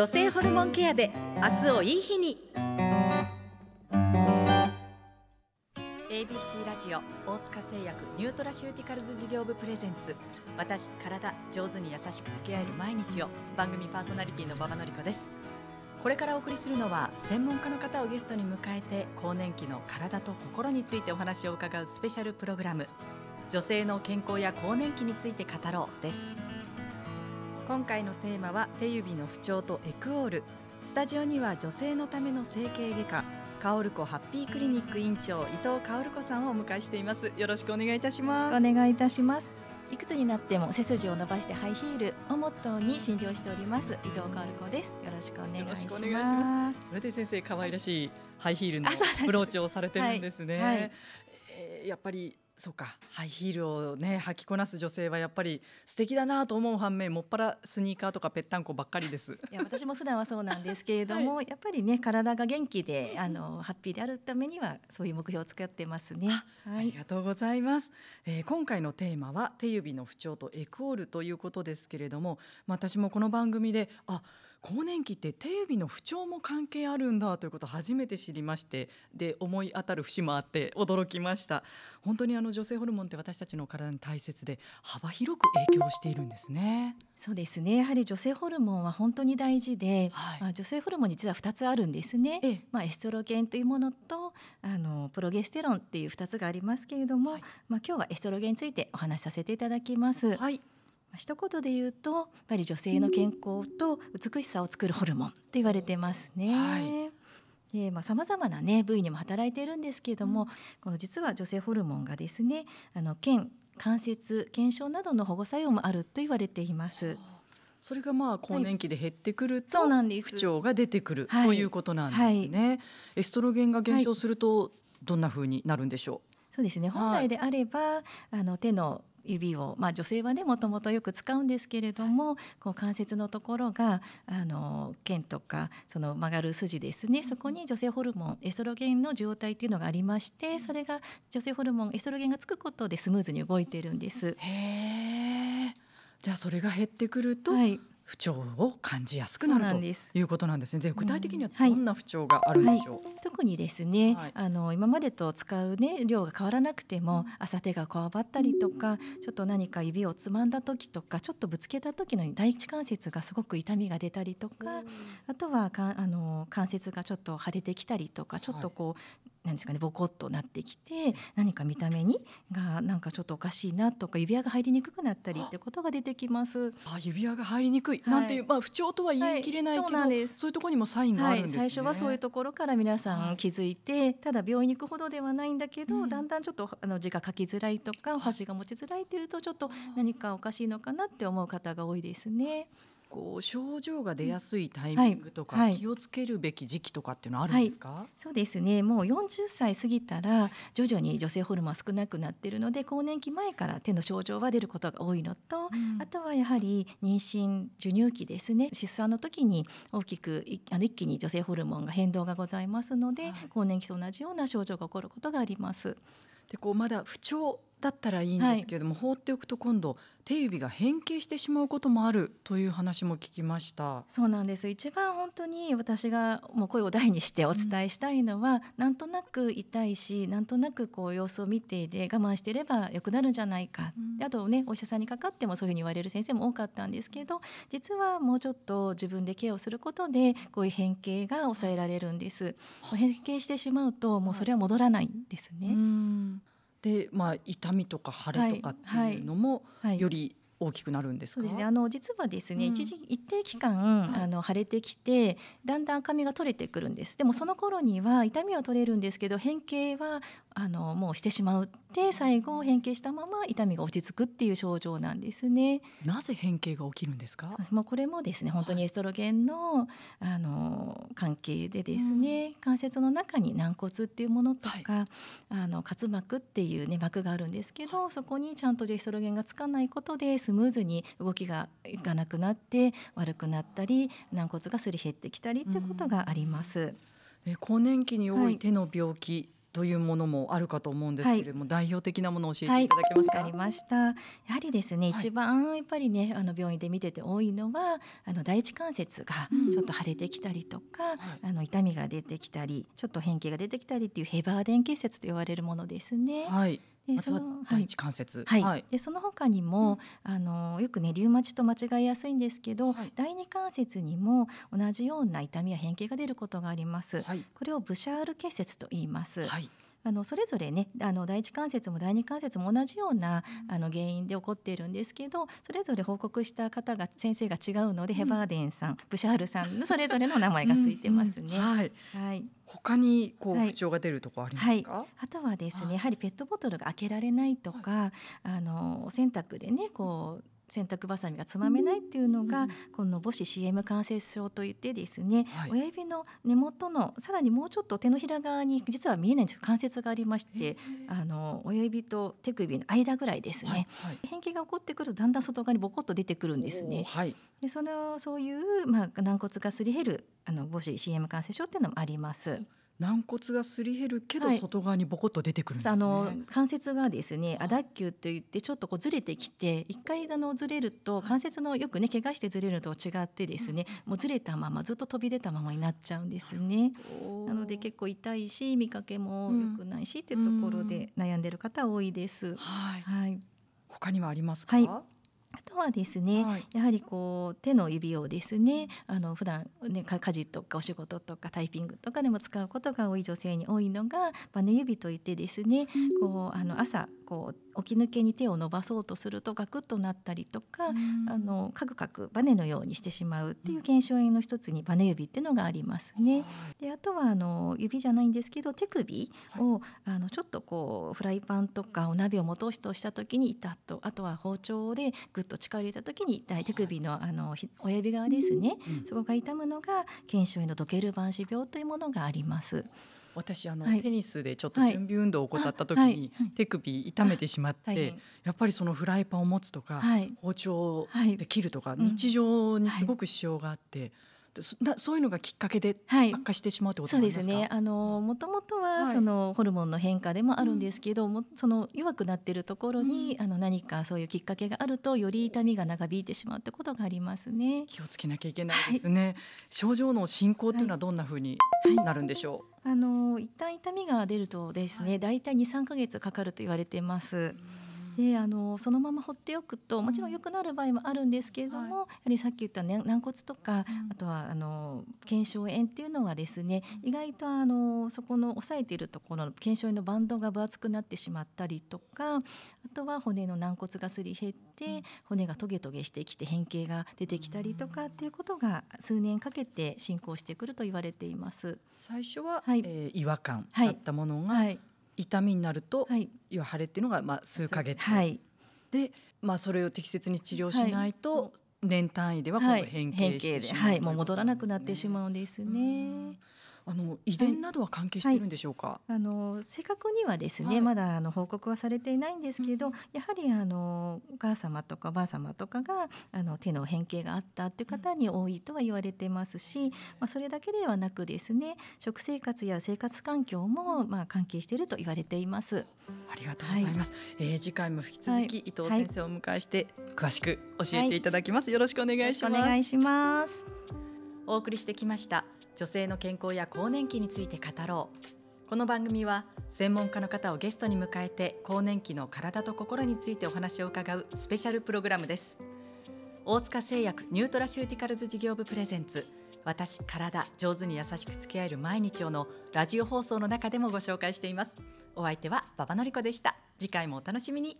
女性ホルモンケアで明日をいい日に ABC ラジオ大塚製薬ニュートラシューティカルズ事業部プレゼンツ私体上手に優しく付き合える毎日を番組パーソナリティの馬場典子ですこれからお送りするのは専門家の方をゲストに迎えて更年期の体と心についてお話を伺うスペシャルプログラム女性の健康や更年期について語ろうです今回のテーマは手指の不調とエクオールスタジオには女性のための整形外科カオルコハッピークリニック院長伊藤カオルコさんをお迎えしていますよろしくお願いいたしますお願いいたしますいくつになっても背筋を伸ばしてハイヒールをモットーに診療しております伊藤香織子ですよろしくお願いしますそれで先生可愛らしいハイヒールのブローチをされてるんですね、はいはい、えー、やっぱりそうかハイヒールをね履きこなす女性はやっぱり素敵だなと思う反面もっぱらスニーカーとかぺったんこばっかりですいや私も普段はそうなんですけれども、はい、やっぱりね体が元気であのハッピーであるためにはそういう目標を使ってますね、はい、ありがとうございます、えー、今回のテーマは手指の不調とエクオールということですけれども、私もこの番組であ更年期って手指の不調も関係あるんだということを初めて知りましてで思い当たる節もあって驚きました本当にあの女性ホルモンって私たちの体に大切で幅広く影響しているんですねそうですねやはり女性ホルモンは本当に大事で、はい、まあ、女性ホルモンに実は2つあるんですね、ええ、まあ、エストロゲンというものとあのプロゲステロンっていう2つがありますけれども、はい、まあ、今日はエストロゲンについてお話しさせていただきます。はい一言で言うとやっぱり女性の健康と美しさを作るホルモンと言われてますね。はいでまあ、様々な、ね、部位にも働いているんですけれども、この実は女性ホルモンがですねあの腱関節腱鞘などの保護作用もあると言われています。それがまあ更年期で減ってくると、はい、不調が出てくる、はい、ということなんですね、はい、エストロゲンが減少するとどんなふうになるんでしょう、そうですね本来であれば、あの手の指を、まあ、女性はねもともとよく使うんですけれども、はい、こう関節のところがあの腱とかその曲がる筋ですねそこに女性ホルモンエストロゲンの受容体っていうのがありましてそれが女性ホルモンエストロゲンがつくことでスムーズに動いてるんです。へーじゃあそれが減ってくると、はい、不調を感じやすくなるということなんですね。で具体的にはどんな不調があるんでしょう。うんはい特にですね、はい、あの今までと使うね量が変わらなくても、朝手がこわばったりとか、ちょっと何か指をつまんだ時とか、ちょっとぶつけた時の第一関節がすごく痛みが出たりとか、あとはかあの関節がちょっと腫れてきたりとか、ちょっとこう、なんですかねボコッとなってきて何か見た目にがなんかちょっとおかしいなとか指輪が入りにくくなったりってことが出てきます。あ指輪が入りにくいなんていう、まあ不調とは言い切れないけど、はい、そういうところにもサインがあるんですね、はい、最初はそういうところから皆さん気づいて、ただ病院に行くほどではないんだけど、うん、だんだんちょっとあの字が書きづらいとか箸が持ちづらいっていうとちょっと何かおかしいのかなって思う方が多いですね。こう症状が出やすいタイミングとか、気をつけるべき時期とかっていうのはあるんですか、はい、そうですねもう40歳過ぎたら徐々に女性ホルモン少なくなっているので更年期前から手の症状は出ることが多いのと、うん、あとはやはり妊娠授乳期ですね出産の時に大きくあの一気に女性ホルモンが変動がございますので、はい、更年期と同じような症状が起こることがあります。でこうまだ不調だったらいいんですけれども、はい、放っておくと今度手指が変形してしまうこともあるという話も聞きましたそうなんです一番本当に私がもう声を大にしてお伝えしたいのは、うん、なんとなく痛いしなんとなくこう様子を見ていて我慢していれば良くなるんじゃないか、うん、であとねお医者さんにかかってもそういうふうに言われる先生も多かったんですけど実はもうちょっと自分でケアをすることでこういう変形が抑えられるんです、変形してしまうともうそれは戻らないんですね、うんで、まあ、痛みとか腫れとかっていうのも、より大きくなるんですか、はいはいはい、そうですねあの実はですね、うん、一時一定期間、あの腫れてきてだんだん赤みが取れてくるんですでもその頃には痛みは取れるんですけど変形はあのもうしてしまうて最後変形したまま痛みが落ち着くっていう症状なんですね。なぜ変形が起きるんですか？もうこれもですね本当にエストロゲンの、あの関係でですね、うん、関節の中に軟骨っていうものとか、はい、あの滑膜っていうね膜があるんですけど、はい、そこにちゃんとエストロゲンがつかないことでスムーズに動きがいかなくなって悪くなったり軟骨がすり減ってきたりってことがあります。うん、更年期に多い手の病気、はいというものもあるかと思うんですけれども、はい、代表的なものを教えていただけますか。はい、かりました。やはりですね、はい、一番やっぱりね、あの病院で見てて多いのは、あの第一関節がちょっと腫れてきたりとか、うん、あの痛みが出てきたり、ちょっと変形が出てきたりっていうヘバーデン結節と言われるものですね。はい。まず第一関節、はい、はい、でその他にも、うん、あのよくねリウマチと間違いやすいんですけど、はい、第二関節にも同じような痛みや変形が出ることがあります、はい、これをブシャール結節と言います、はいあのそれぞれねあの第一関節も第二関節も同じようなあの原因で起こっているんですけどそれぞれ報告した方が先生が違うので、うん、ヘバーデンさんブシャールさんのそれぞれの名前がついてますね。うんうん、はい、はい他にこう不調が出るとこありますか、はいはい、あとはですねやはりペットボトルが開けられないとか、はい、あの洗濯でねこう洗濯ばさみがつまめないっていうのが、うん、この母子 CM 関節症といってですね、はい、親指の根元のさらにもうちょっと手のひら側に実は見えないんですけど関節がありましてあの親指と手首の間ぐらいですね、はいはい、変形が起こってくるとだんだん外側にボコッと出てくるんですね。でそのそういう、まあ、軟骨がすり減るあの母子 CM 関節症っていうのもあります。軟骨がすり減るけど、外側にボコッと出てくるんです、ね、あの関節がですね亜脱臼といってちょっとこうずれてきて一回あのずれると関節のよくね怪我してずれると違ってですね、もうずれたままずっと飛び出たままになっちゃうんですね。なので結構痛いし見かけも良くないし、っていうところで悩んでる方多いです。はい、はい、他にはありますか、はいあとはですね、はい、やはりこう手の指をですねあの普段ね家事とかお仕事とかタイピングとかでも使うことが多い女性に多いのがバネ指といってですね、こうあの朝こう起き抜けに手を伸ばそうとするとガクッとなったりとか、うん、あのカクカクバネのようにしてしまうっていう現炎の一つにバネ指っていうのがありますね。うん、であとはあの指じゃないんですけど手首を、はい、あのちょっとこうフライパンとかお鍋を持とうとした時にいたとあとは包丁でぐっと力を入れた時に大手首のあの親指側ですね、うん、そこが痛むのが腱鞘炎のドケルバン氏病というものがあります。私あの、はい、テニスでちょっと準備運動を怠った時に、はい、手首痛めてしまって、はい、やっぱりそのフライパンを持つとか、包丁で切るとか、日常にすごく支障があって。なそういうのがきっかけで悪化してしまうってことですか、はい、そうですねあのもともとはそのホルモンの変化でもあるんですけど、も、はい、その弱くなっているところに、うん、あの何かそういうきっかけがあるとより痛みが長引いてしまうってことがありますね気をつけなきゃいけないですね、はい、症状の進行っていうのはどんなふうになるんでしょう、あの一旦痛みが出るとですね、はい、大体2、3ヶ月かかると言われています。うんであのそのまま放っておくともちろん良くなる場合もあるんですけれども、うんはい、やはりさっき言った、ね、軟骨とか、うん、あとはあの腱鞘炎っていうのはですね、意外とあのそこの押さえているところの腱鞘炎のバンドが分厚くなってしまったりとかあとは骨の軟骨がすり減って、骨がトゲトゲしてきて変形が出てきたりとかっていうことが数年かけて進行してくると言われています。最初は、はい、えー、違和感だったものが、はいはい痛みになると、はい、要は腫れっていうのがまあ数ヶ月、はい、で、まあ、それを適切に治療しないと、はい、年単位ではこの変形してしまう、はい、もう戻らなくなってしまうんですね。うんあの遺伝などは関係してるんでしょうか、はいはい、あの正確にはですね、はい、まだあの報告はされていないんですけど、うん、やはりあのお母様とかおばあ様とかがあの手の変形があったっていう方に多いとは言われてますし、うん、まあ、それだけではなくですね食生活や生活環境もまあ関係していると言われています。ありがとうございます、はい、えー、次回も引き続き、伊藤先生をお迎えして詳しく教えていただきます、よろしくお願いしますお願いしますお送りしてきました女性の健康や更年期について語ろうこの番組は専門家の方をゲストに迎えて更年期の体と心についてお話を伺うスペシャルプログラムです大塚製薬ニュートラシューティカルズ事業部プレゼンツ私体上手に優しく付き合える毎日をのラジオ放送の中でもご紹介していますお相手は馬場典子でした次回もお楽しみに